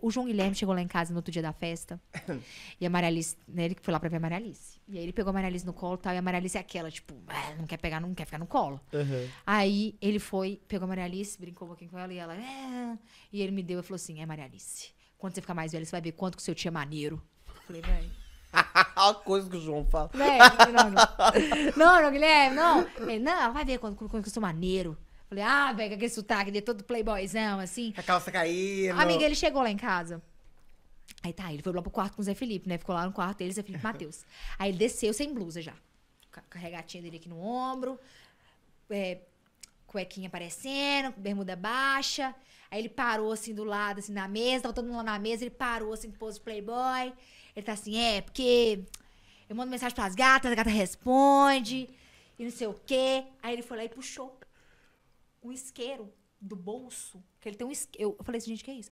O João Guilherme chegou lá em casa no outro dia da festa. e a Maria Alice, né, ele foi lá pra ver a Maria Alice. E aí ele pegou a Maria Alice no colo e tal. E a Maria Alice é aquela, tipo, ah, não quer pegar, não quer ficar no colo. Uhum. Aí ele foi, pegou a Maria Alice, brincou um pouquinho com ela e ela. Ah. E ele me deu e falou assim: é Maria Alice, quando você ficar mais velha, você vai ver quanto que o seu tio é maneiro. Eu falei, velho. a coisa que o João fala. Véio, não, não. não, não, Guilherme, não. Ele, não, vai ver quanto quando, quando eu sou maneiro. Falei, ah, velho, aquele sotaque de todo playboyzão, assim. A calça caindo. Amiga, ele chegou lá em casa. Aí tá, ele foi lá pro quarto com o Zé Felipe, né? Ficou lá no quarto dele, Zé Felipe Matheus. Aí ele desceu sem blusa já. Com a regatinha dele aqui no ombro, é, cuequinha aparecendo, bermuda baixa. Aí ele parou assim do lado, assim, na mesa, tava todo mundo lá na mesa, ele parou assim, pôs o playboy. Ele tá assim, é, porque eu mando mensagem pras gatas, a gata responde, e não sei o quê. Aí ele foi lá e puxou um isqueiro do bolso. Que ele tem um isqueiro. Eu falei assim, gente, que é isso?